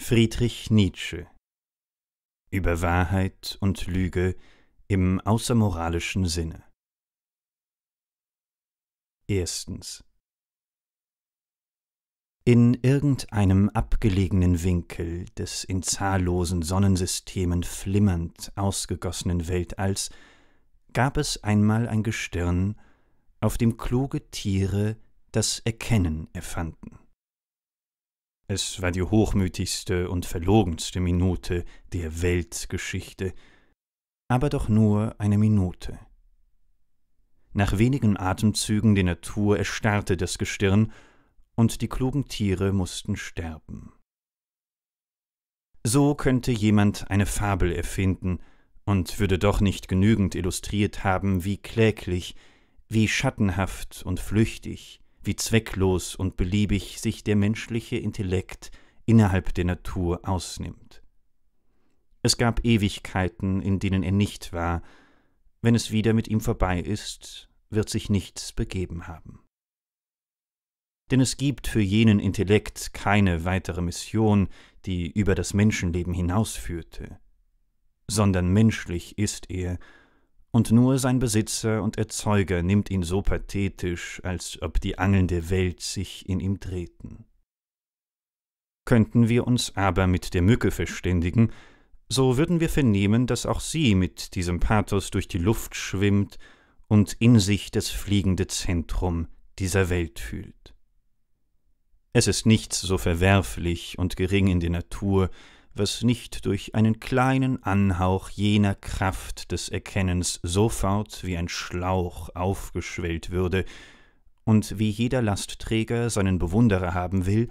Friedrich Nietzsche über Wahrheit und Lüge im außermoralischen Sinne. Erstens. In irgendeinem abgelegenen Winkel des in zahllosen Sonnensystemen flimmernd ausgegossenen Weltalls gab es einmal ein Gestirn, auf dem kluge Tiere das Erkennen erfanden. Es war die hochmütigste und verlogenste Minute der Weltgeschichte, aber doch nur eine Minute. Nach wenigen Atemzügen der Natur erstarrte das Gestirn, und die klugen Tiere mussten sterben. So könnte jemand eine Fabel erfinden und würde doch nicht genügend illustriert haben, wie kläglich, wie schattenhaft und flüchtig, wie zwecklos und beliebig sich der menschliche Intellekt innerhalb der Natur ausnimmt. Es gab Ewigkeiten, in denen er nicht war, wenn es wieder mit ihm vorbei ist, wird sich nichts begeben haben. Denn es gibt für jenen Intellekt keine weitere Mission, die über das Menschenleben hinausführte, sondern menschlich ist er, und nur sein Besitzer und Erzeuger nimmt ihn so pathetisch, als ob die Angeln der Welt sich in ihm drehten. Könnten wir uns aber mit der Mücke verständigen, so würden wir vernehmen, dass auch sie mit diesem Pathos durch die Luft schwimmt und in sich das fliegende Zentrum dieser Welt fühlt. Es ist nichts so verwerflich und gering in der Natur, was nicht durch einen kleinen Anhauch jener Kraft des Erkennens sofort wie ein Schlauch aufgeschwellt würde, und wie jeder Lastträger seinen Bewunderer haben will,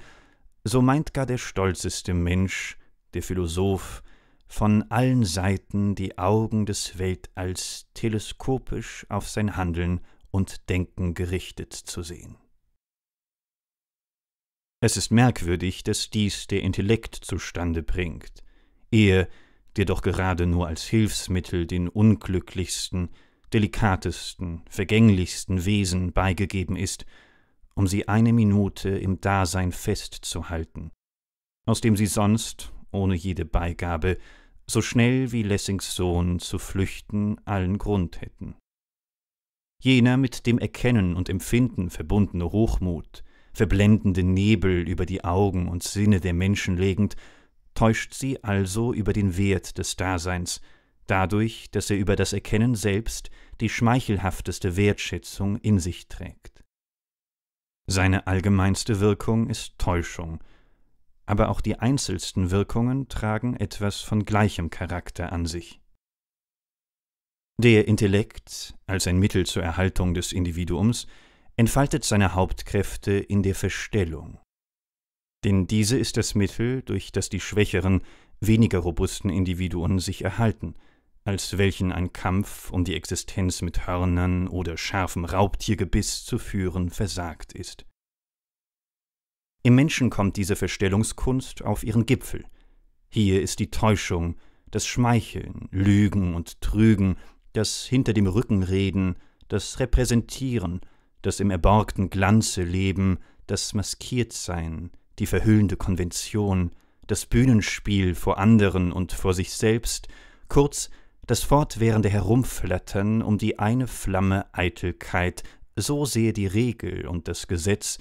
so meint gar der stolzeste Mensch, der Philosoph, von allen Seiten die Augen des Weltalls teleskopisch auf sein Handeln und Denken gerichtet zu sehen. Es ist merkwürdig, dass dies der Intellekt zustande bringt, er, der doch gerade nur als Hilfsmittel den unglücklichsten, delikatesten, vergänglichsten Wesen beigegeben ist, um sie eine Minute im Dasein festzuhalten, aus dem sie sonst, ohne jede Beigabe, so schnell wie Lessings Sohn zu flüchten allen Grund hätten. Jener mit dem Erkennen und Empfinden verbundene Hochmut, verblendende Nebel über die Augen und Sinne der Menschen legend, täuscht sie also über den Wert des Daseins, dadurch, dass er über das Erkennen selbst die schmeichelhafteste Wertschätzung in sich trägt. Seine allgemeinste Wirkung ist Täuschung, aber auch die einzelsten Wirkungen tragen etwas von gleichem Charakter an sich. Der Intellekt, als ein Mittel zur Erhaltung des Individuums, entfaltet seine Hauptkräfte in der Verstellung. Denn diese ist das Mittel, durch das die schwächeren, weniger robusten Individuen sich erhalten, als welchen ein Kampf um die Existenz mit Hörnern oder scharfem Raubtiergebiss zu führen versagt ist. Im Menschen kommt diese Verstellungskunst auf ihren Gipfel. Hier ist die Täuschung, das Schmeicheln, Lügen und Trügen, das Hinter dem Rücken reden, das Repräsentieren, das im erborgten Glanze leben, das Maskiertsein, die verhüllende Konvention, das Bühnenspiel vor anderen und vor sich selbst, kurz das fortwährende Herumflattern um die eine Flamme Eitelkeit, so sehe die Regel und das Gesetz,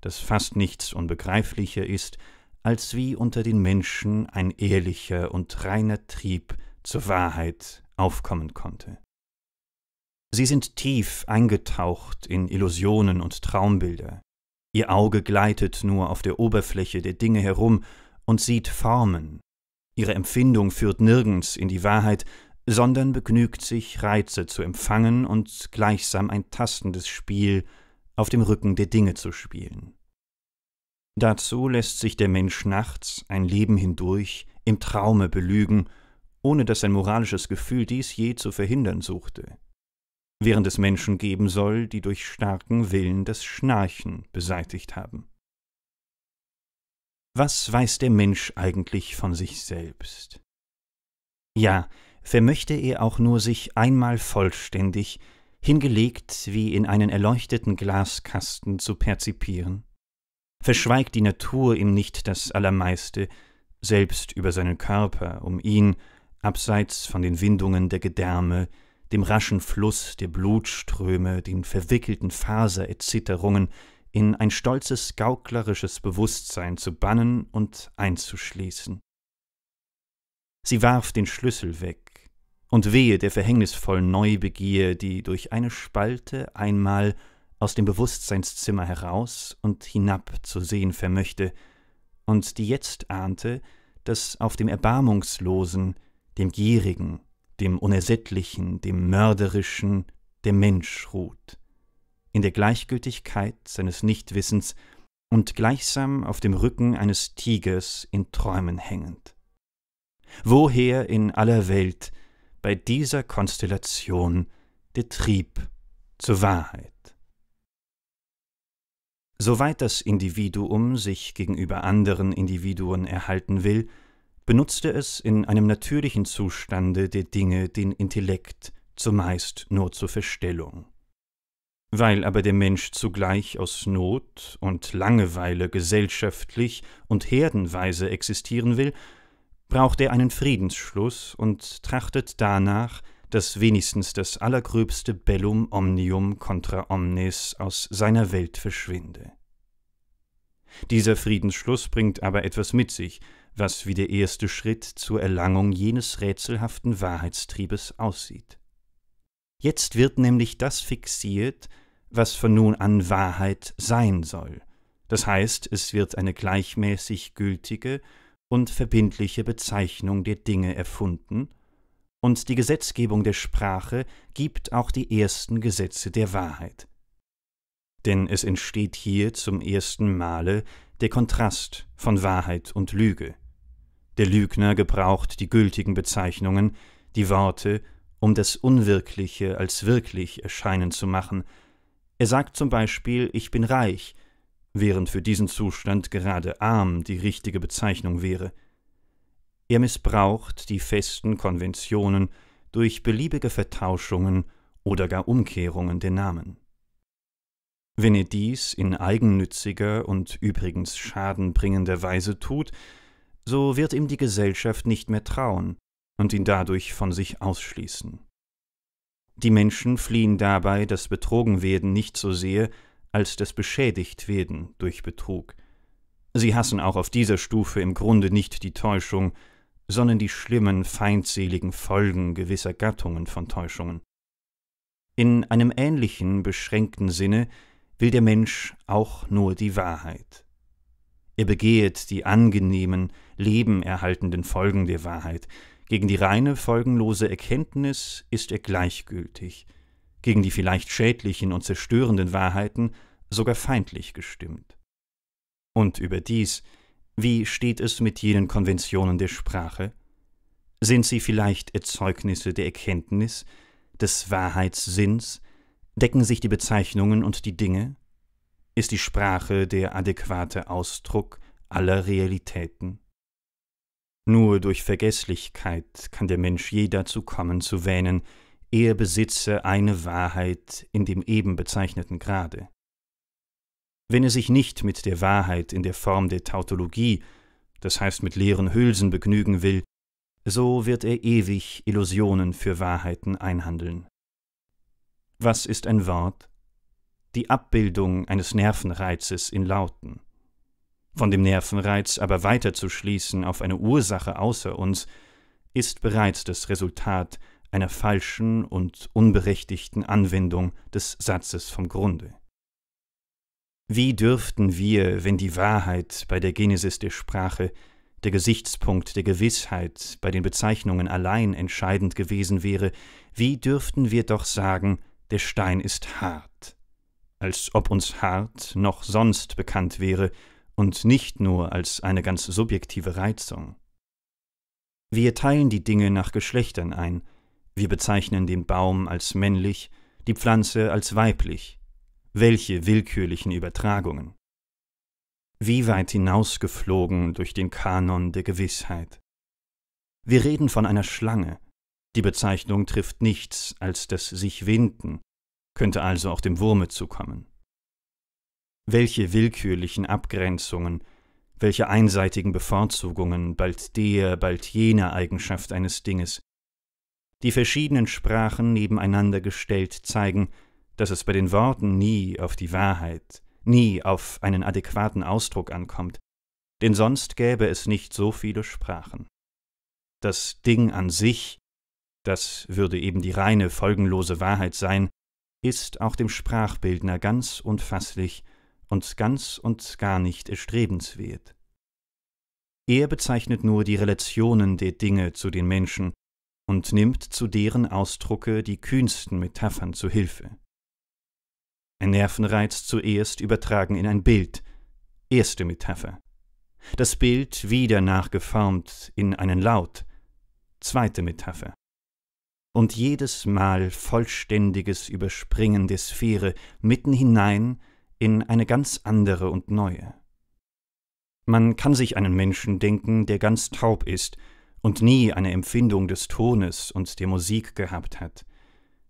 dass fast nichts unbegreiflicher ist, als wie unter den Menschen ein ehrlicher und reiner Trieb zur Wahrheit aufkommen konnte. Sie sind tief eingetaucht in Illusionen und Traumbilder. Ihr Auge gleitet nur auf der Oberfläche der Dinge herum und sieht Formen. Ihre Empfindung führt nirgends in die Wahrheit, sondern begnügt sich, Reize zu empfangen und gleichsam ein tastendes Spiel auf dem Rücken der Dinge zu spielen. Dazu lässt sich der Mensch nachts ein Leben hindurch im Traume belügen, ohne dass sein moralisches Gefühl dies je zu verhindern suchte während es Menschen geben soll, die durch starken Willen das Schnarchen beseitigt haben. Was weiß der Mensch eigentlich von sich selbst? Ja, vermöchte er auch nur sich einmal vollständig, hingelegt wie in einen erleuchteten Glaskasten zu perzipieren? Verschweigt die Natur ihm nicht das Allermeiste, selbst über seinen Körper, um ihn, abseits von den Windungen der Gedärme, dem raschen Fluss der Blutströme, den verwickelten Fasererzitterungen in ein stolzes gauklerisches Bewusstsein zu bannen und einzuschließen. Sie warf den Schlüssel weg, und wehe der verhängnisvollen Neubegier, die durch eine Spalte einmal aus dem Bewusstseinszimmer heraus und hinab zu sehen vermöchte, und die jetzt ahnte, dass auf dem Erbarmungslosen, dem Gierigen, dem Unersättlichen, dem Mörderischen, der Mensch ruht, in der Gleichgültigkeit seines Nichtwissens und gleichsam auf dem Rücken eines Tigers in Träumen hängend. Woher in aller Welt bei dieser Konstellation der Trieb zur Wahrheit? Soweit das Individuum sich gegenüber anderen Individuen erhalten will, benutzte es in einem natürlichen Zustande der Dinge den Intellekt zumeist nur zur Verstellung. Weil aber der Mensch zugleich aus Not und Langeweile gesellschaftlich und herdenweise existieren will, braucht er einen Friedensschluss und trachtet danach, dass wenigstens das allergröbste Bellum omnium contra omnes aus seiner Welt verschwinde. Dieser Friedensschluss bringt aber etwas mit sich, was wie der erste Schritt zur Erlangung jenes rätselhaften Wahrheitstriebes aussieht. Jetzt wird nämlich das fixiert, was von nun an Wahrheit sein soll. Das heißt, es wird eine gleichmäßig gültige und verbindliche Bezeichnung der Dinge erfunden, und die Gesetzgebung der Sprache gibt auch die ersten Gesetze der Wahrheit. Denn es entsteht hier zum ersten Male der Kontrast von Wahrheit und Lüge, der Lügner gebraucht die gültigen Bezeichnungen, die Worte, um das Unwirkliche als wirklich erscheinen zu machen. Er sagt zum Beispiel Ich bin reich, während für diesen Zustand gerade arm die richtige Bezeichnung wäre. Er missbraucht die festen Konventionen durch beliebige Vertauschungen oder gar Umkehrungen der Namen. Wenn er dies in eigennütziger und übrigens schadenbringender Weise tut, so wird ihm die Gesellschaft nicht mehr trauen und ihn dadurch von sich ausschließen. Die Menschen fliehen dabei das Betrogenwerden nicht so sehr als das Beschädigtwerden durch Betrug. Sie hassen auch auf dieser Stufe im Grunde nicht die Täuschung, sondern die schlimmen, feindseligen Folgen gewisser Gattungen von Täuschungen. In einem ähnlichen, beschränkten Sinne will der Mensch auch nur die Wahrheit. Er begehet die angenehmen, lebenerhaltenden Folgen der Wahrheit. Gegen die reine, folgenlose Erkenntnis ist er gleichgültig, gegen die vielleicht schädlichen und zerstörenden Wahrheiten sogar feindlich gestimmt. Und überdies, wie steht es mit jenen Konventionen der Sprache? Sind sie vielleicht Erzeugnisse der Erkenntnis, des Wahrheitssinns? Decken sich die Bezeichnungen und die Dinge? ist die Sprache der adäquate Ausdruck aller Realitäten. Nur durch Vergesslichkeit kann der Mensch je dazu kommen zu wähnen, er besitze eine Wahrheit in dem eben bezeichneten Grade. Wenn er sich nicht mit der Wahrheit in der Form der Tautologie, das heißt mit leeren Hülsen begnügen will, so wird er ewig Illusionen für Wahrheiten einhandeln. Was ist ein Wort? die Abbildung eines Nervenreizes in Lauten. Von dem Nervenreiz aber weiter zu schließen auf eine Ursache außer uns, ist bereits das Resultat einer falschen und unberechtigten Anwendung des Satzes vom Grunde. Wie dürften wir, wenn die Wahrheit bei der Genesis der Sprache, der Gesichtspunkt der Gewissheit bei den Bezeichnungen allein entscheidend gewesen wäre, wie dürften wir doch sagen, der Stein ist hart? als ob uns Hart noch sonst bekannt wäre und nicht nur als eine ganz subjektive Reizung. Wir teilen die Dinge nach Geschlechtern ein, wir bezeichnen den Baum als männlich, die Pflanze als weiblich. Welche willkürlichen Übertragungen. Wie weit hinausgeflogen durch den Kanon der Gewissheit. Wir reden von einer Schlange. Die Bezeichnung trifft nichts als das sich winden, könnte also auch dem Wurme zukommen. Welche willkürlichen Abgrenzungen, welche einseitigen Bevorzugungen bald der, bald jener Eigenschaft eines Dinges, die verschiedenen Sprachen nebeneinander gestellt zeigen, dass es bei den Worten nie auf die Wahrheit, nie auf einen adäquaten Ausdruck ankommt, denn sonst gäbe es nicht so viele Sprachen. Das Ding an sich, das würde eben die reine, folgenlose Wahrheit sein, ist auch dem Sprachbildner ganz und und ganz und gar nicht erstrebenswert. Er bezeichnet nur die Relationen der Dinge zu den Menschen und nimmt zu deren Ausdrucke die kühnsten Metaphern zu Hilfe. Ein Nervenreiz zuerst übertragen in ein Bild, erste Metapher. Das Bild wieder nachgeformt in einen Laut, zweite Metapher und jedes Mal vollständiges Überspringen der Sphäre mitten hinein in eine ganz andere und neue. Man kann sich einen Menschen denken, der ganz taub ist und nie eine Empfindung des Tones und der Musik gehabt hat,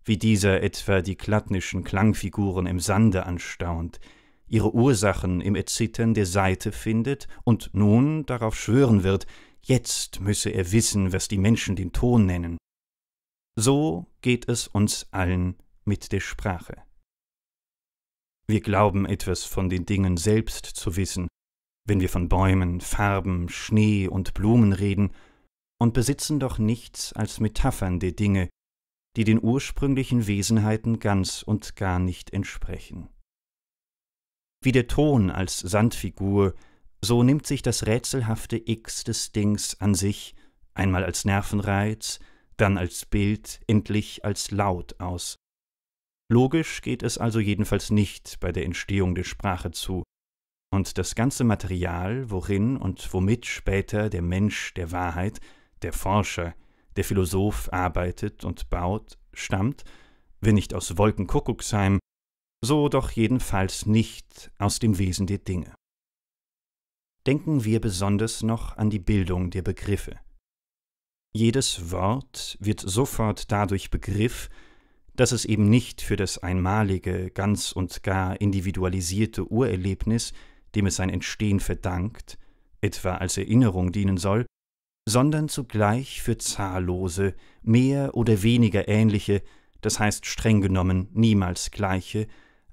wie dieser etwa die klattnischen Klangfiguren im Sande anstaunt, ihre Ursachen im Erzittern der Saite findet und nun darauf schwören wird, jetzt müsse er wissen, was die Menschen den Ton nennen so geht es uns allen mit der Sprache. Wir glauben etwas von den Dingen selbst zu wissen, wenn wir von Bäumen, Farben, Schnee und Blumen reden, und besitzen doch nichts als Metaphern der Dinge, die den ursprünglichen Wesenheiten ganz und gar nicht entsprechen. Wie der Ton als Sandfigur, so nimmt sich das rätselhafte X des Dings an sich, einmal als Nervenreiz, dann als Bild, endlich als Laut aus. Logisch geht es also jedenfalls nicht bei der Entstehung der Sprache zu, und das ganze Material, worin und womit später der Mensch der Wahrheit, der Forscher, der Philosoph arbeitet und baut, stammt, wenn nicht aus Wolkenkuckucksheim, so doch jedenfalls nicht aus dem Wesen der Dinge. Denken wir besonders noch an die Bildung der Begriffe. Jedes Wort wird sofort dadurch Begriff, dass es eben nicht für das einmalige, ganz und gar individualisierte Urerlebnis, dem es sein Entstehen verdankt, etwa als Erinnerung dienen soll, sondern zugleich für zahllose, mehr oder weniger ähnliche, das heißt streng genommen niemals gleiche,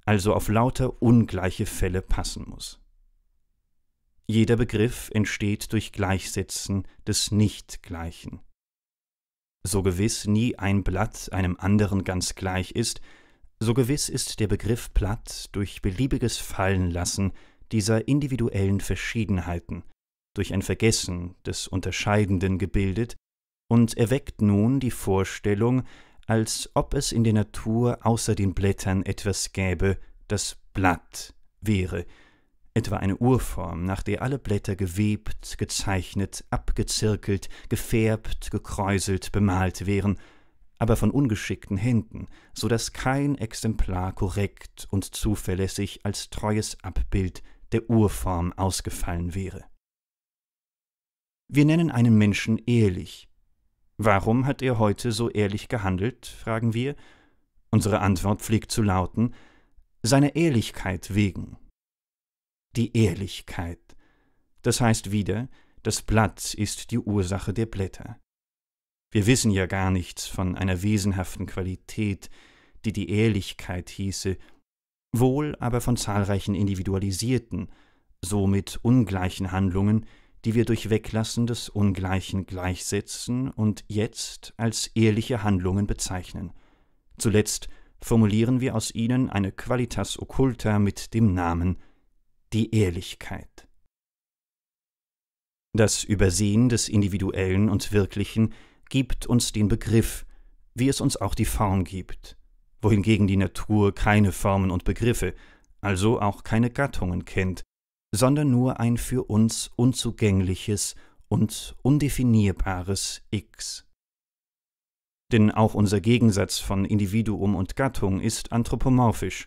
also auf lauter ungleiche Fälle passen muss. Jeder Begriff entsteht durch Gleichsetzen des Nichtgleichen. So gewiss nie ein Blatt einem anderen ganz gleich ist, so gewiss ist der Begriff Blatt durch beliebiges Fallenlassen dieser individuellen Verschiedenheiten, durch ein Vergessen des Unterscheidenden gebildet und erweckt nun die Vorstellung, als ob es in der Natur außer den Blättern etwas gäbe, das Blatt wäre, etwa eine Urform, nach der alle Blätter gewebt, gezeichnet, abgezirkelt, gefärbt, gekräuselt, bemalt wären, aber von ungeschickten Händen, so dass kein Exemplar korrekt und zuverlässig als treues Abbild der Urform ausgefallen wäre. Wir nennen einen Menschen ehrlich. Warum hat er heute so ehrlich gehandelt, fragen wir. Unsere Antwort pflegt zu lauten, seiner Ehrlichkeit wegen, die Ehrlichkeit. Das heißt wieder, das Blatt ist die Ursache der Blätter. Wir wissen ja gar nichts von einer wesenhaften Qualität, die die Ehrlichkeit hieße, wohl aber von zahlreichen individualisierten, somit ungleichen Handlungen, die wir durch Weglassen des Ungleichen gleichsetzen und jetzt als ehrliche Handlungen bezeichnen. Zuletzt formulieren wir aus ihnen eine Qualitas occulta mit dem Namen die Ehrlichkeit. Das Übersehen des Individuellen und Wirklichen gibt uns den Begriff, wie es uns auch die Form gibt, wohingegen die Natur keine Formen und Begriffe, also auch keine Gattungen kennt, sondern nur ein für uns unzugängliches und undefinierbares X. Denn auch unser Gegensatz von Individuum und Gattung ist anthropomorphisch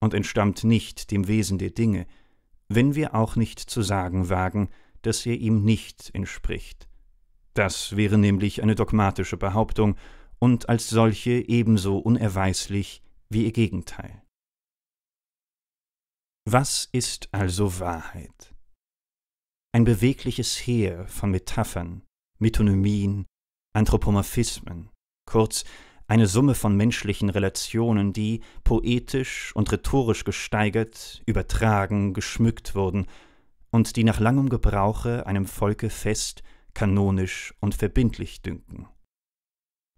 und entstammt nicht dem Wesen der Dinge, wenn wir auch nicht zu sagen wagen, dass er ihm nicht entspricht. Das wäre nämlich eine dogmatische Behauptung und als solche ebenso unerweislich wie ihr Gegenteil. Was ist also Wahrheit? Ein bewegliches Heer von Metaphern, Metonymien, Anthropomorphismen, kurz eine Summe von menschlichen Relationen, die, poetisch und rhetorisch gesteigert, übertragen, geschmückt wurden und die nach langem Gebrauche einem Volke fest, kanonisch und verbindlich dünken.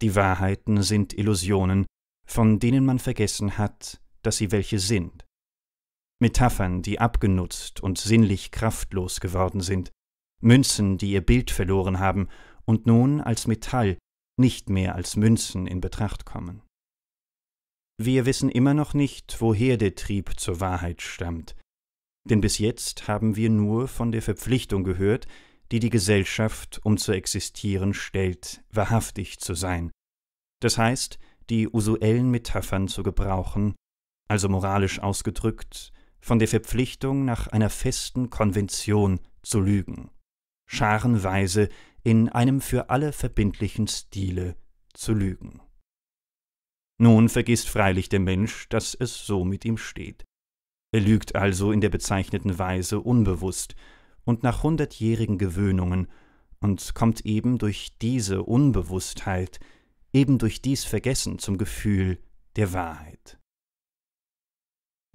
Die Wahrheiten sind Illusionen, von denen man vergessen hat, dass sie welche sind. Metaphern, die abgenutzt und sinnlich kraftlos geworden sind, Münzen, die ihr Bild verloren haben und nun als Metall nicht mehr als Münzen in Betracht kommen. Wir wissen immer noch nicht, woher der Trieb zur Wahrheit stammt, denn bis jetzt haben wir nur von der Verpflichtung gehört, die die Gesellschaft, um zu existieren, stellt, wahrhaftig zu sein. Das heißt, die usuellen Metaphern zu gebrauchen, also moralisch ausgedrückt, von der Verpflichtung nach einer festen Konvention zu lügen, scharenweise in einem für alle verbindlichen Stile zu lügen. Nun vergisst freilich der Mensch, dass es so mit ihm steht. Er lügt also in der bezeichneten Weise unbewusst und nach hundertjährigen Gewöhnungen und kommt eben durch diese Unbewusstheit, eben durch dies Vergessen zum Gefühl der Wahrheit.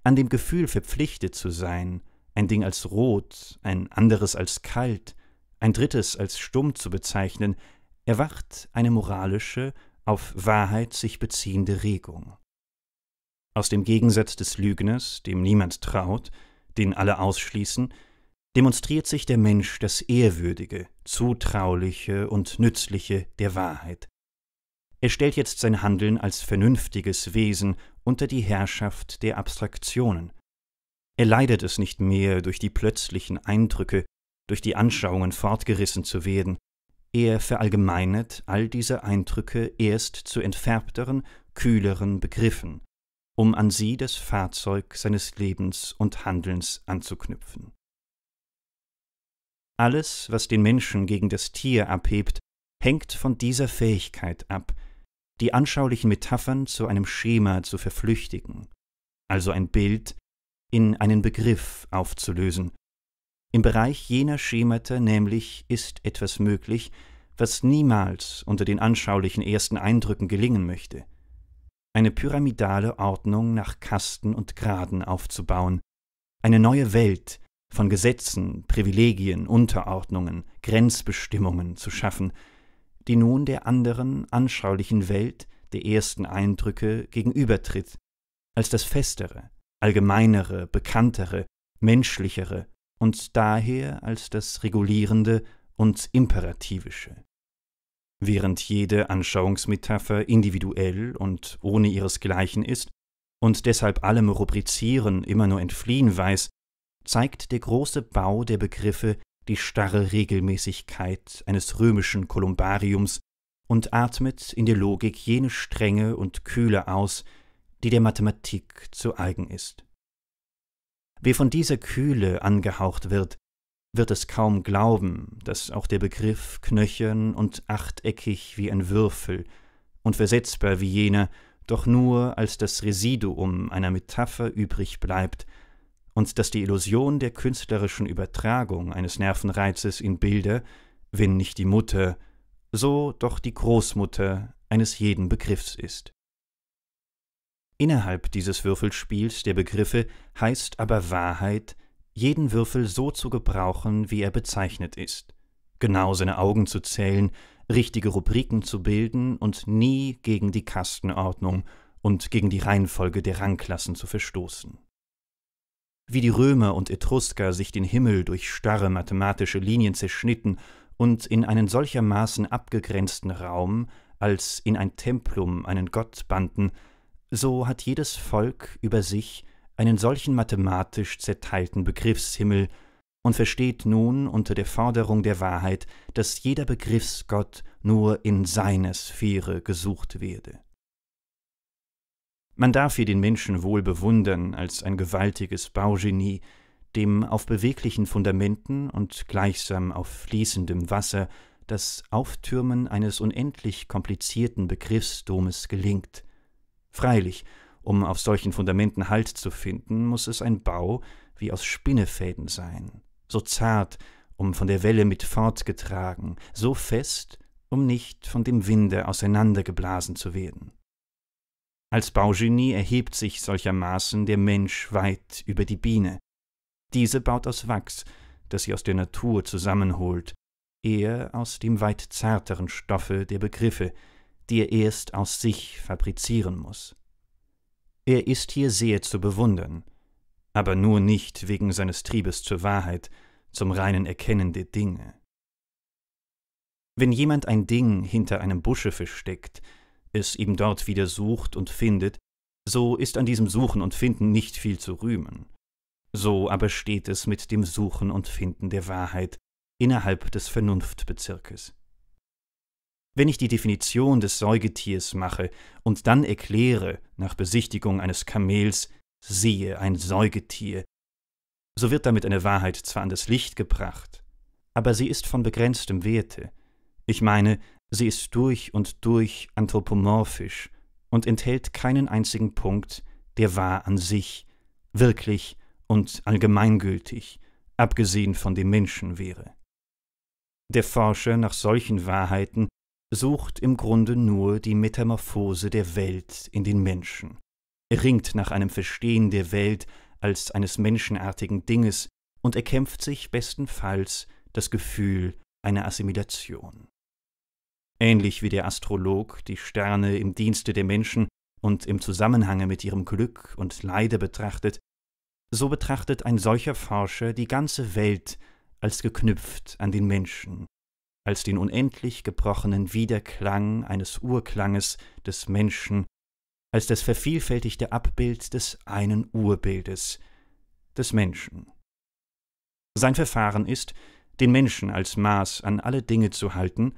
An dem Gefühl verpflichtet zu sein, ein Ding als rot, ein anderes als kalt, ein drittes als stumm zu bezeichnen, erwacht eine moralische, auf Wahrheit sich beziehende Regung. Aus dem Gegensatz des Lügners, dem niemand traut, den alle ausschließen, demonstriert sich der Mensch das Ehrwürdige, Zutrauliche und Nützliche der Wahrheit. Er stellt jetzt sein Handeln als vernünftiges Wesen unter die Herrschaft der Abstraktionen. Er leidet es nicht mehr durch die plötzlichen Eindrücke, durch die Anschauungen fortgerissen zu werden. Er verallgemeinet all diese Eindrücke erst zu entfärbteren, kühleren Begriffen, um an sie das Fahrzeug seines Lebens und Handelns anzuknüpfen. Alles, was den Menschen gegen das Tier abhebt, hängt von dieser Fähigkeit ab, die anschaulichen Metaphern zu einem Schema zu verflüchtigen, also ein Bild in einen Begriff aufzulösen im Bereich jener Schemata nämlich ist etwas möglich, was niemals unter den anschaulichen ersten Eindrücken gelingen möchte. Eine pyramidale Ordnung nach Kasten und Graden aufzubauen, eine neue Welt von Gesetzen, Privilegien, Unterordnungen, Grenzbestimmungen zu schaffen, die nun der anderen anschaulichen Welt der ersten Eindrücke gegenübertritt, als das festere, allgemeinere, bekanntere, menschlichere, und daher als das Regulierende und Imperativische. Während jede Anschauungsmetapher individuell und ohne ihresgleichen ist und deshalb allem Rubrizieren immer nur entfliehen weiß, zeigt der große Bau der Begriffe die starre Regelmäßigkeit eines römischen Kolumbariums und atmet in der Logik jene Strenge und Kühle aus, die der Mathematik zu eigen ist. Wer von dieser Kühle angehaucht wird, wird es kaum glauben, dass auch der Begriff knöchern und achteckig wie ein Würfel und versetzbar wie jener doch nur als das Residuum einer Metapher übrig bleibt, und dass die Illusion der künstlerischen Übertragung eines Nervenreizes in Bilder, wenn nicht die Mutter, so doch die Großmutter eines jeden Begriffs ist. Innerhalb dieses Würfelspiels der Begriffe heißt aber Wahrheit, jeden Würfel so zu gebrauchen, wie er bezeichnet ist, genau seine Augen zu zählen, richtige Rubriken zu bilden und nie gegen die Kastenordnung und gegen die Reihenfolge der Rangklassen zu verstoßen. Wie die Römer und Etrusker sich den Himmel durch starre mathematische Linien zerschnitten und in einen solchermaßen abgegrenzten Raum als in ein Templum einen Gott banden, so hat jedes Volk über sich einen solchen mathematisch zerteilten Begriffshimmel und versteht nun unter der Forderung der Wahrheit, dass jeder Begriffsgott nur in seiner Sphäre gesucht werde. Man darf hier den Menschen wohl bewundern als ein gewaltiges Baugenie, dem auf beweglichen Fundamenten und gleichsam auf fließendem Wasser das Auftürmen eines unendlich komplizierten Begriffsdomes gelingt, Freilich, um auf solchen Fundamenten Halt zu finden, muss es ein Bau wie aus Spinnefäden sein, so zart, um von der Welle mit fortgetragen, so fest, um nicht von dem Winde auseinandergeblasen zu werden. Als Baugenie erhebt sich solchermaßen der Mensch weit über die Biene. Diese baut aus Wachs, das sie aus der Natur zusammenholt, eher aus dem weit zarteren Stoffe der Begriffe, die er erst aus sich fabrizieren muss. Er ist hier sehr zu bewundern, aber nur nicht wegen seines Triebes zur Wahrheit, zum reinen Erkennen der Dinge. Wenn jemand ein Ding hinter einem Busche versteckt, es ihm dort wieder sucht und findet, so ist an diesem Suchen und Finden nicht viel zu rühmen. So aber steht es mit dem Suchen und Finden der Wahrheit innerhalb des Vernunftbezirkes. Wenn ich die Definition des Säugetiers mache und dann erkläre, nach Besichtigung eines Kamels, siehe ein Säugetier, so wird damit eine Wahrheit zwar an das Licht gebracht, aber sie ist von begrenztem Werte. Ich meine, sie ist durch und durch anthropomorphisch und enthält keinen einzigen Punkt, der wahr an sich, wirklich und allgemeingültig, abgesehen von dem Menschen wäre. Der Forscher nach solchen Wahrheiten sucht im Grunde nur die Metamorphose der Welt in den Menschen. Er ringt nach einem Verstehen der Welt als eines menschenartigen Dinges und erkämpft sich bestenfalls das Gefühl einer Assimilation. Ähnlich wie der Astrolog die Sterne im Dienste der Menschen und im Zusammenhange mit ihrem Glück und Leide betrachtet, so betrachtet ein solcher Forscher die ganze Welt als geknüpft an den Menschen als den unendlich gebrochenen Wiederklang eines Urklanges des Menschen, als das vervielfältigte Abbild des einen Urbildes, des Menschen. Sein Verfahren ist, den Menschen als Maß an alle Dinge zu halten,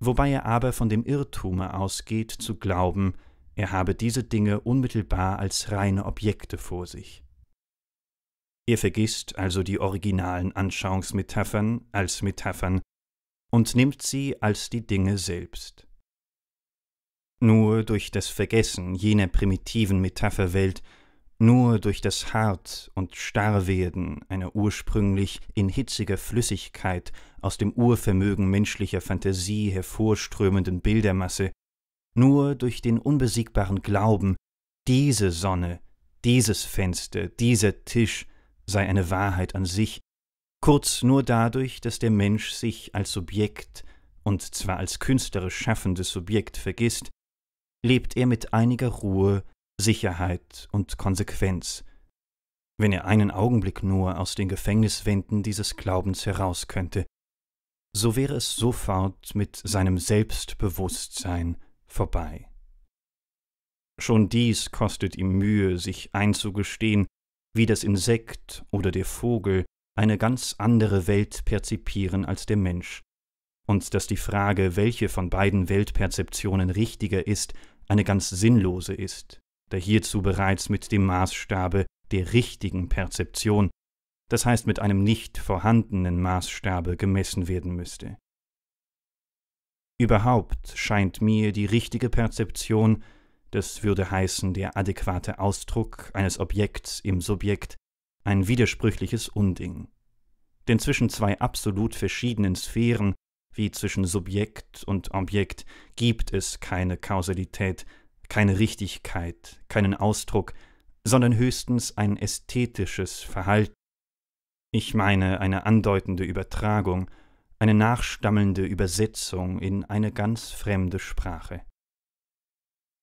wobei er aber von dem Irrtume ausgeht, zu glauben, er habe diese Dinge unmittelbar als reine Objekte vor sich. Er vergisst also die originalen Anschauungsmetaphern als Metaphern und nimmt sie als die Dinge selbst. Nur durch das Vergessen jener primitiven Metapherwelt, nur durch das Hart- und Starrwerden einer ursprünglich in hitziger Flüssigkeit aus dem Urvermögen menschlicher Fantasie hervorströmenden Bildermasse, nur durch den unbesiegbaren Glauben, diese Sonne, dieses Fenster, dieser Tisch sei eine Wahrheit an sich, kurz nur dadurch, dass der Mensch sich als Subjekt, und zwar als künstlerisch schaffendes Subjekt vergisst, lebt er mit einiger Ruhe, Sicherheit und Konsequenz, wenn er einen Augenblick nur aus den Gefängniswänden dieses Glaubens heraus könnte, so wäre es sofort mit seinem Selbstbewusstsein vorbei. Schon dies kostet ihm Mühe, sich einzugestehen, wie das Insekt oder der Vogel eine ganz andere Welt perzipieren als der Mensch, und dass die Frage, welche von beiden Weltperzeptionen richtiger ist, eine ganz sinnlose ist, da hierzu bereits mit dem Maßstabe der richtigen Perzeption, das heißt mit einem nicht vorhandenen Maßstabe gemessen werden müsste. Überhaupt scheint mir die richtige Perzeption, das würde heißen der adäquate Ausdruck eines Objekts im Subjekt, ein widersprüchliches Unding. Denn zwischen zwei absolut verschiedenen Sphären, wie zwischen Subjekt und Objekt, gibt es keine Kausalität, keine Richtigkeit, keinen Ausdruck, sondern höchstens ein ästhetisches Verhalten. Ich meine eine andeutende Übertragung, eine nachstammelnde Übersetzung in eine ganz fremde Sprache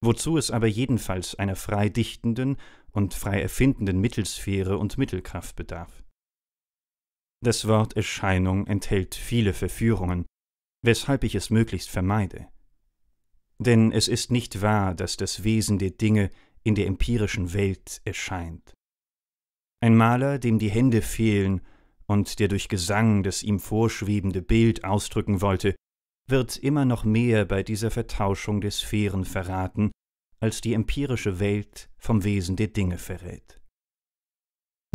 wozu es aber jedenfalls einer frei dichtenden und frei erfindenden Mittelsphäre und Mittelkraft bedarf. Das Wort Erscheinung enthält viele Verführungen, weshalb ich es möglichst vermeide. Denn es ist nicht wahr, dass das Wesen der Dinge in der empirischen Welt erscheint. Ein Maler, dem die Hände fehlen und der durch Gesang das ihm vorschwebende Bild ausdrücken wollte, wird immer noch mehr bei dieser Vertauschung der Sphären verraten, als die empirische Welt vom Wesen der Dinge verrät.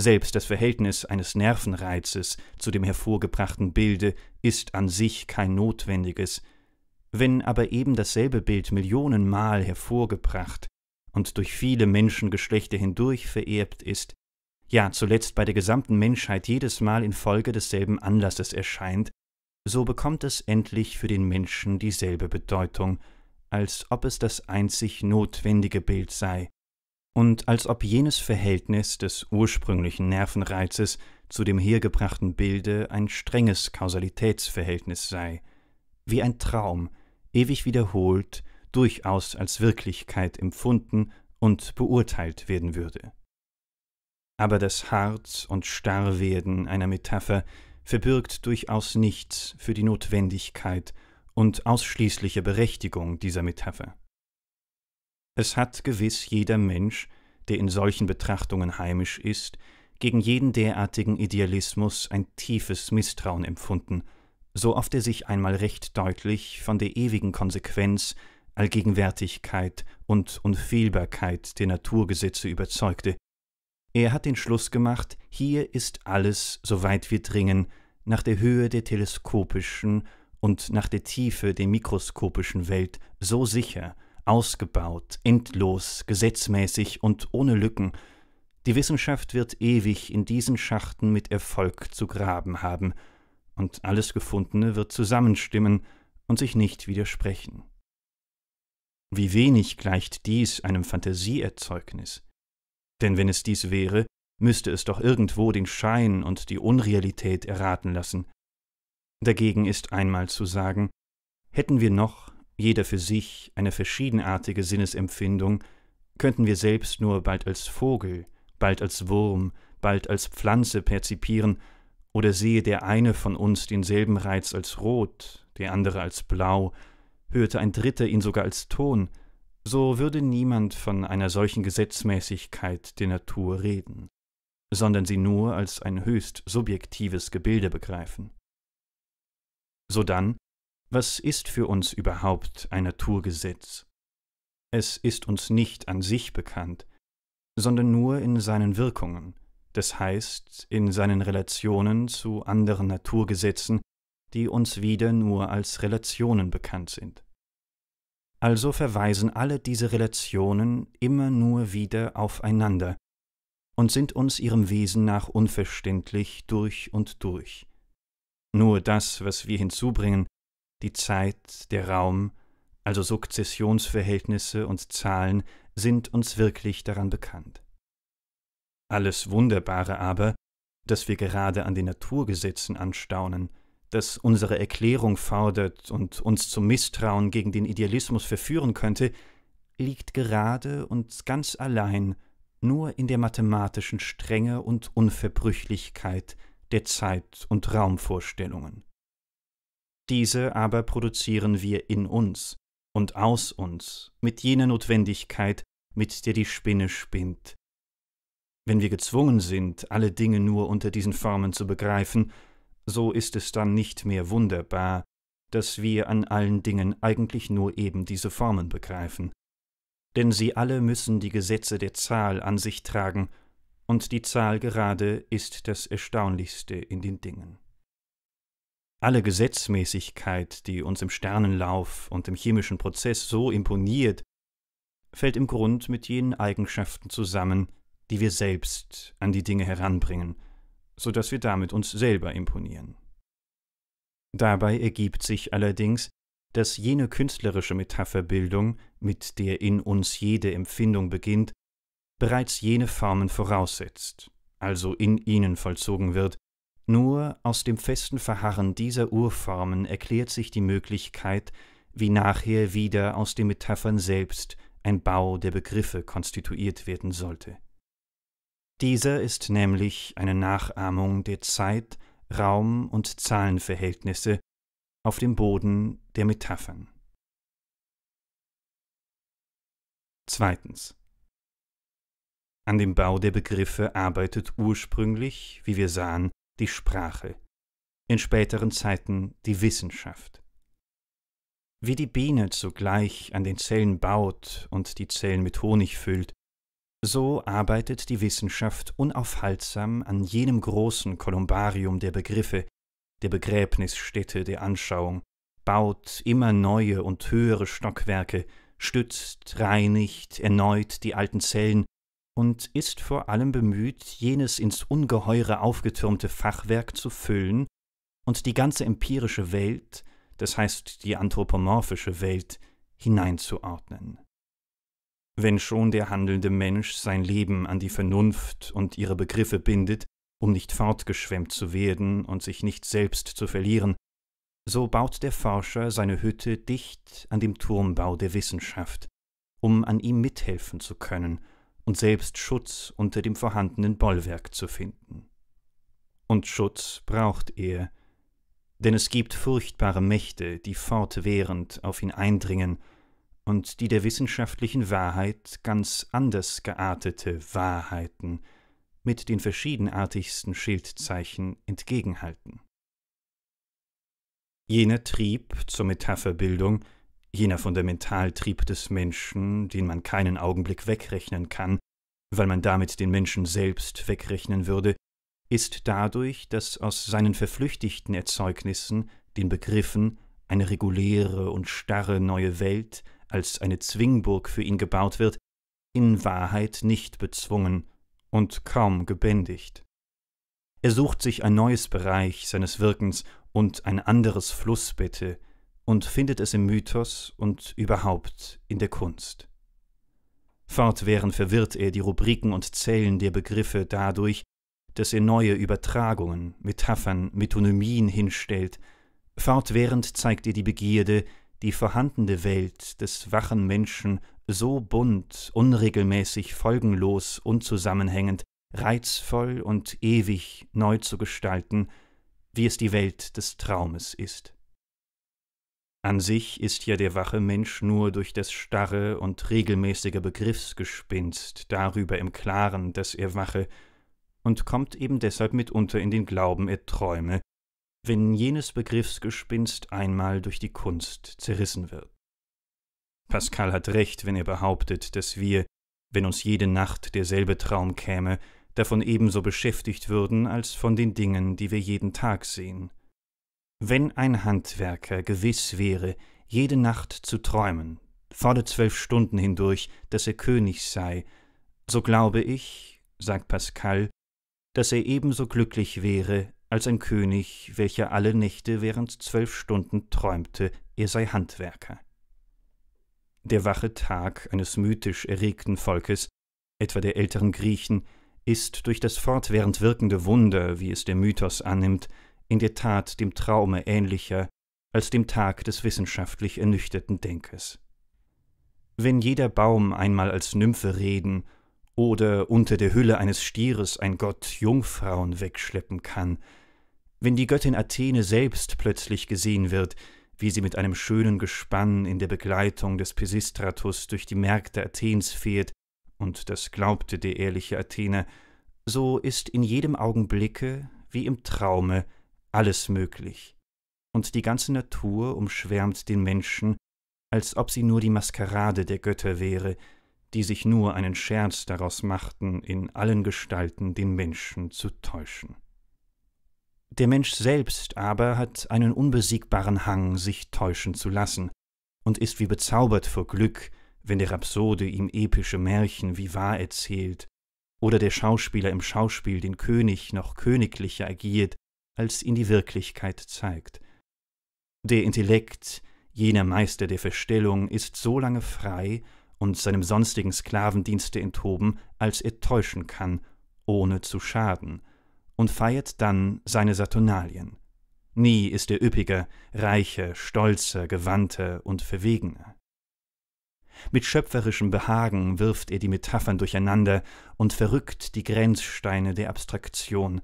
Selbst das Verhältnis eines Nervenreizes zu dem hervorgebrachten Bilde ist an sich kein notwendiges, wenn aber eben dasselbe Bild Millionenmal hervorgebracht und durch viele Menschengeschlechter hindurch vererbt ist, ja zuletzt bei der gesamten Menschheit jedes Mal infolge desselben Anlasses erscheint, so bekommt es endlich für den Menschen dieselbe Bedeutung, als ob es das einzig notwendige Bild sei, und als ob jenes Verhältnis des ursprünglichen Nervenreizes zu dem hergebrachten Bilde ein strenges Kausalitätsverhältnis sei, wie ein Traum, ewig wiederholt, durchaus als Wirklichkeit empfunden und beurteilt werden würde. Aber das Hart und Starrwerden einer Metapher verbirgt durchaus nichts für die Notwendigkeit und ausschließliche Berechtigung dieser Metapher. Es hat gewiss jeder Mensch, der in solchen Betrachtungen heimisch ist, gegen jeden derartigen Idealismus ein tiefes Misstrauen empfunden, so oft er sich einmal recht deutlich von der ewigen Konsequenz, Allgegenwärtigkeit und Unfehlbarkeit der Naturgesetze überzeugte, er hat den Schluss gemacht, hier ist alles, soweit wir dringen, nach der Höhe der teleskopischen und nach der Tiefe der mikroskopischen Welt so sicher, ausgebaut, endlos, gesetzmäßig und ohne Lücken. Die Wissenschaft wird ewig in diesen Schachten mit Erfolg zu graben haben, und alles Gefundene wird zusammenstimmen und sich nicht widersprechen. Wie wenig gleicht dies einem Fantasieerzeugnis denn wenn es dies wäre, müsste es doch irgendwo den Schein und die Unrealität erraten lassen. Dagegen ist einmal zu sagen, hätten wir noch, jeder für sich, eine verschiedenartige Sinnesempfindung, könnten wir selbst nur bald als Vogel, bald als Wurm, bald als Pflanze perzipieren, oder sehe der eine von uns denselben Reiz als rot, der andere als blau, hörte ein dritter ihn sogar als Ton, so würde niemand von einer solchen Gesetzmäßigkeit der Natur reden, sondern sie nur als ein höchst subjektives Gebilde begreifen. Sodann, was ist für uns überhaupt ein Naturgesetz? Es ist uns nicht an sich bekannt, sondern nur in seinen Wirkungen, das heißt in seinen Relationen zu anderen Naturgesetzen, die uns wieder nur als Relationen bekannt sind. Also verweisen alle diese Relationen immer nur wieder aufeinander und sind uns ihrem Wesen nach unverständlich durch und durch. Nur das, was wir hinzubringen, die Zeit, der Raum, also Sukzessionsverhältnisse und Zahlen, sind uns wirklich daran bekannt. Alles Wunderbare aber, das wir gerade an den Naturgesetzen anstaunen, das unsere Erklärung fordert und uns zum Misstrauen gegen den Idealismus verführen könnte, liegt gerade und ganz allein nur in der mathematischen Strenge und Unverbrüchlichkeit der Zeit- und Raumvorstellungen. Diese aber produzieren wir in uns und aus uns mit jener Notwendigkeit, mit der die Spinne spinnt. Wenn wir gezwungen sind, alle Dinge nur unter diesen Formen zu begreifen, so ist es dann nicht mehr wunderbar, dass wir an allen Dingen eigentlich nur eben diese Formen begreifen. Denn sie alle müssen die Gesetze der Zahl an sich tragen, und die Zahl gerade ist das Erstaunlichste in den Dingen. Alle Gesetzmäßigkeit, die uns im Sternenlauf und im chemischen Prozess so imponiert, fällt im Grund mit jenen Eigenschaften zusammen, die wir selbst an die Dinge heranbringen – so dass wir damit uns selber imponieren. Dabei ergibt sich allerdings, dass jene künstlerische Metapherbildung, mit der in uns jede Empfindung beginnt, bereits jene Formen voraussetzt, also in ihnen vollzogen wird, nur aus dem festen Verharren dieser Urformen erklärt sich die Möglichkeit, wie nachher wieder aus den Metaphern selbst ein Bau der Begriffe konstituiert werden sollte. Dieser ist nämlich eine Nachahmung der Zeit, Raum und Zahlenverhältnisse auf dem Boden der Metaphern. Zweitens. An dem Bau der Begriffe arbeitet ursprünglich, wie wir sahen, die Sprache, in späteren Zeiten die Wissenschaft. Wie die Biene zugleich an den Zellen baut und die Zellen mit Honig füllt, so arbeitet die Wissenschaft unaufhaltsam an jenem großen Kolumbarium der Begriffe, der Begräbnisstätte der Anschauung, baut immer neue und höhere Stockwerke, stützt, reinigt erneut die alten Zellen und ist vor allem bemüht, jenes ins Ungeheure aufgetürmte Fachwerk zu füllen und die ganze empirische Welt, das heißt die anthropomorphische Welt, hineinzuordnen wenn schon der handelnde Mensch sein Leben an die Vernunft und ihre Begriffe bindet, um nicht fortgeschwemmt zu werden und sich nicht selbst zu verlieren, so baut der Forscher seine Hütte dicht an dem Turmbau der Wissenschaft, um an ihm mithelfen zu können und selbst Schutz unter dem vorhandenen Bollwerk zu finden. Und Schutz braucht er, denn es gibt furchtbare Mächte, die fortwährend auf ihn eindringen und die der wissenschaftlichen Wahrheit ganz anders geartete Wahrheiten mit den verschiedenartigsten Schildzeichen entgegenhalten. Jener Trieb zur Metapherbildung, jener Fundamentaltrieb des Menschen, den man keinen Augenblick wegrechnen kann, weil man damit den Menschen selbst wegrechnen würde, ist dadurch, dass aus seinen verflüchtigten Erzeugnissen, den Begriffen, eine reguläre und starre neue Welt, als eine Zwingburg für ihn gebaut wird, in Wahrheit nicht bezwungen und kaum gebändigt. Er sucht sich ein neues Bereich seines Wirkens und ein anderes Flussbette und findet es im Mythos und überhaupt in der Kunst. Fortwährend verwirrt er die Rubriken und Zellen der Begriffe dadurch, dass er neue Übertragungen, Metaphern, Metonymien hinstellt. Fortwährend zeigt er die Begierde, die vorhandene Welt des wachen Menschen so bunt, unregelmäßig, folgenlos, unzusammenhängend, reizvoll und ewig neu zu gestalten, wie es die Welt des Traumes ist. An sich ist ja der wache Mensch nur durch das starre und regelmäßige Begriffsgespinst darüber im Klaren, dass er wache, und kommt eben deshalb mitunter in den Glauben, er träume, wenn jenes Begriffsgespinst einmal durch die Kunst zerrissen wird. Pascal hat recht, wenn er behauptet, dass wir, wenn uns jede Nacht derselbe Traum käme, davon ebenso beschäftigt würden als von den Dingen, die wir jeden Tag sehen. Wenn ein Handwerker gewiss wäre, jede Nacht zu träumen, vorne zwölf Stunden hindurch, dass er König sei, so glaube ich, sagt Pascal, dass er ebenso glücklich wäre, als ein König, welcher alle Nächte während zwölf Stunden träumte, er sei Handwerker. Der wache Tag eines mythisch erregten Volkes, etwa der älteren Griechen, ist durch das fortwährend wirkende Wunder, wie es der Mythos annimmt, in der Tat dem Traume ähnlicher als dem Tag des wissenschaftlich ernüchterten Denkes. Wenn jeder Baum einmal als Nymphe reden oder unter der Hülle eines Stieres ein Gott Jungfrauen wegschleppen kann, wenn die Göttin Athene selbst plötzlich gesehen wird, wie sie mit einem schönen Gespann in der Begleitung des Pisistratus durch die Märkte Athens fährt, und das glaubte der ehrliche Athener, so ist in jedem Augenblicke, wie im Traume, alles möglich, und die ganze Natur umschwärmt den Menschen, als ob sie nur die Maskerade der Götter wäre, die sich nur einen Scherz daraus machten, in allen Gestalten den Menschen zu täuschen. Der Mensch selbst aber hat einen unbesiegbaren Hang, sich täuschen zu lassen, und ist wie bezaubert vor Glück, wenn der Rhapsode ihm epische Märchen wie wahr erzählt, oder der Schauspieler im Schauspiel den König noch königlicher agiert, als ihn die Wirklichkeit zeigt. Der Intellekt, jener Meister der Verstellung, ist so lange frei und seinem sonstigen Sklavendienste enthoben, als er täuschen kann, ohne zu schaden und feiert dann seine Saturnalien. Nie ist er üppiger, reicher, stolzer, gewandter und verwegener. Mit schöpferischem Behagen wirft er die Metaphern durcheinander und verrückt die Grenzsteine der Abstraktion,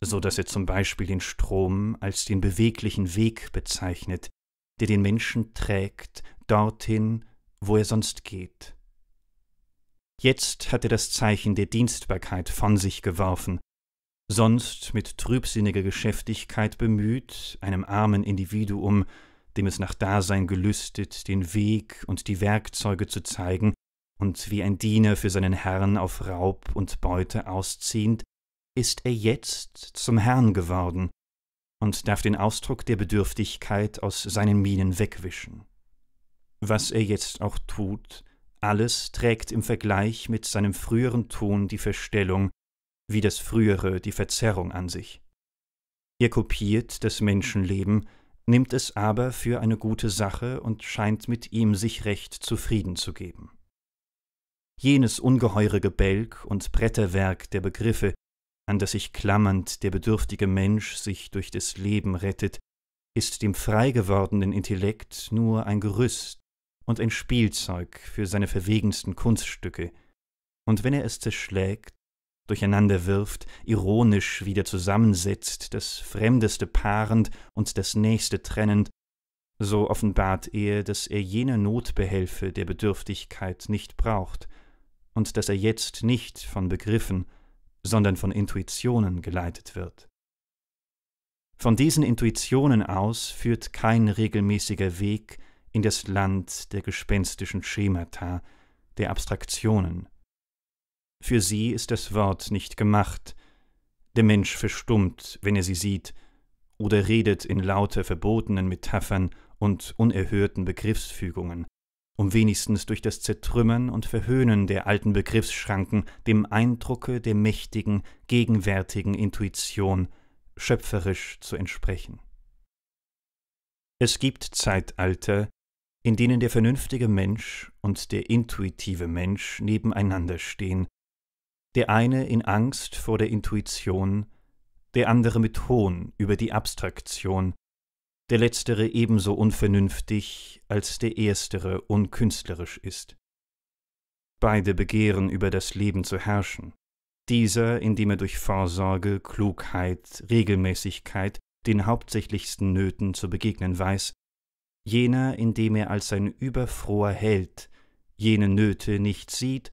so dass er zum Beispiel den Strom als den beweglichen Weg bezeichnet, der den Menschen trägt dorthin, wo er sonst geht. Jetzt hat er das Zeichen der Dienstbarkeit von sich geworfen sonst mit trübsinniger Geschäftigkeit bemüht, einem armen Individuum, dem es nach Dasein gelüstet, den Weg und die Werkzeuge zu zeigen und wie ein Diener für seinen Herrn auf Raub und Beute ausziehend, ist er jetzt zum Herrn geworden und darf den Ausdruck der Bedürftigkeit aus seinen Mienen wegwischen. Was er jetzt auch tut, alles trägt im Vergleich mit seinem früheren Tun die Verstellung, wie das frühere die Verzerrung an sich. Ihr kopiert das Menschenleben, nimmt es aber für eine gute Sache und scheint mit ihm sich recht zufrieden zu geben. Jenes ungeheure Gebälk und Bretterwerk der Begriffe, an das sich klammernd der bedürftige Mensch sich durch das Leben rettet, ist dem frei gewordenen Intellekt nur ein Gerüst und ein Spielzeug für seine verwegensten Kunststücke, und wenn er es zerschlägt, durcheinander wirft, ironisch wieder zusammensetzt, das Fremdeste paarend und das Nächste trennend, so offenbart er, dass er jene Notbehelfe der Bedürftigkeit nicht braucht und dass er jetzt nicht von Begriffen, sondern von Intuitionen geleitet wird. Von diesen Intuitionen aus führt kein regelmäßiger Weg in das Land der gespenstischen Schemata, der Abstraktionen, für sie ist das Wort nicht gemacht. Der Mensch verstummt, wenn er sie sieht, oder redet in lauter verbotenen Metaphern und unerhörten Begriffsfügungen, um wenigstens durch das Zertrümmern und Verhöhnen der alten Begriffsschranken dem Eindrucke der mächtigen, gegenwärtigen Intuition schöpferisch zu entsprechen. Es gibt Zeitalter, in denen der vernünftige Mensch und der intuitive Mensch nebeneinander stehen, der eine in Angst vor der Intuition, der andere mit Hohn über die Abstraktion, der letztere ebenso unvernünftig, als der erstere unkünstlerisch ist. Beide begehren über das Leben zu herrschen, dieser, indem er durch Vorsorge, Klugheit, Regelmäßigkeit den hauptsächlichsten Nöten zu begegnen weiß, jener, indem er als ein überfroher Held jene Nöte nicht sieht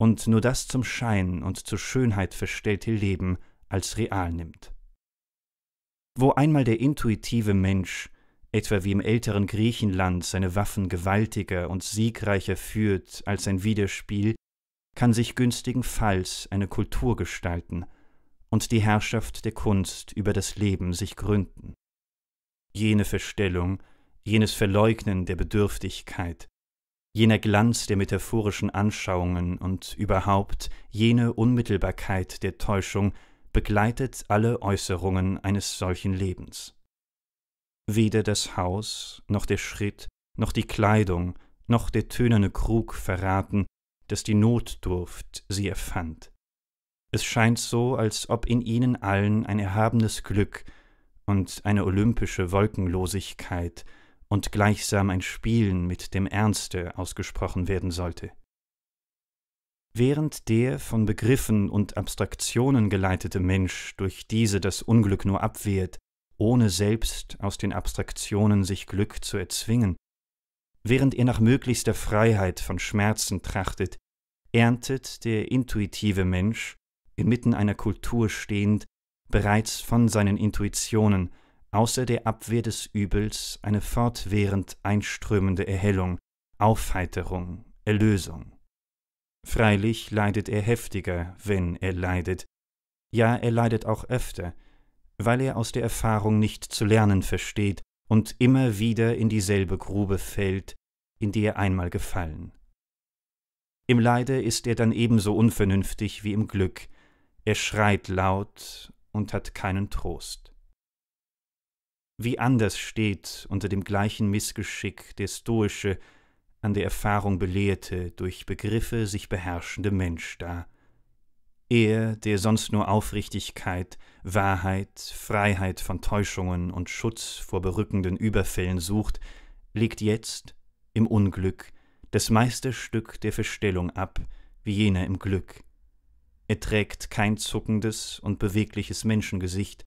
und nur das zum Schein und zur Schönheit verstellte Leben als real nimmt. Wo einmal der intuitive Mensch, etwa wie im älteren Griechenland, seine Waffen gewaltiger und siegreicher führt als sein Widerspiel, kann sich günstigenfalls eine Kultur gestalten und die Herrschaft der Kunst über das Leben sich gründen. Jene Verstellung, jenes Verleugnen der Bedürftigkeit, jener Glanz der metaphorischen Anschauungen und überhaupt jene Unmittelbarkeit der Täuschung begleitet alle Äußerungen eines solchen Lebens. Weder das Haus, noch der Schritt, noch die Kleidung, noch der tönerne Krug verraten, dass die Notdurft sie erfand. Es scheint so, als ob in ihnen allen ein erhabenes Glück und eine olympische Wolkenlosigkeit und gleichsam ein Spielen mit dem Ernste ausgesprochen werden sollte. Während der von Begriffen und Abstraktionen geleitete Mensch durch diese das Unglück nur abwehrt, ohne selbst aus den Abstraktionen sich Glück zu erzwingen, während er nach möglichster Freiheit von Schmerzen trachtet, erntet der intuitive Mensch, inmitten einer Kultur stehend, bereits von seinen Intuitionen außer der Abwehr des Übels eine fortwährend einströmende Erhellung, Aufheiterung, Erlösung. Freilich leidet er heftiger, wenn er leidet. Ja, er leidet auch öfter, weil er aus der Erfahrung nicht zu lernen versteht und immer wieder in dieselbe Grube fällt, in die er einmal gefallen. Im Leide ist er dann ebenso unvernünftig wie im Glück, er schreit laut und hat keinen Trost. Wie anders steht unter dem gleichen Missgeschick der stoische, an der Erfahrung belehrte, durch Begriffe sich beherrschende Mensch da. Er, der sonst nur Aufrichtigkeit, Wahrheit, Freiheit von Täuschungen und Schutz vor berückenden Überfällen sucht, legt jetzt, im Unglück, das Meisterstück der Verstellung ab, wie jener im Glück. Er trägt kein zuckendes und bewegliches Menschengesicht,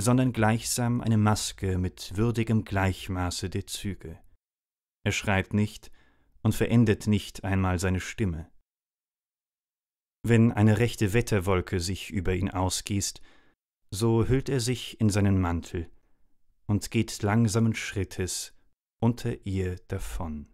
sondern gleichsam eine Maske mit würdigem Gleichmaße der Züge. Er schreit nicht und verendet nicht einmal seine Stimme. Wenn eine rechte Wetterwolke sich über ihn ausgießt, so hüllt er sich in seinen Mantel und geht langsamen Schrittes unter ihr davon.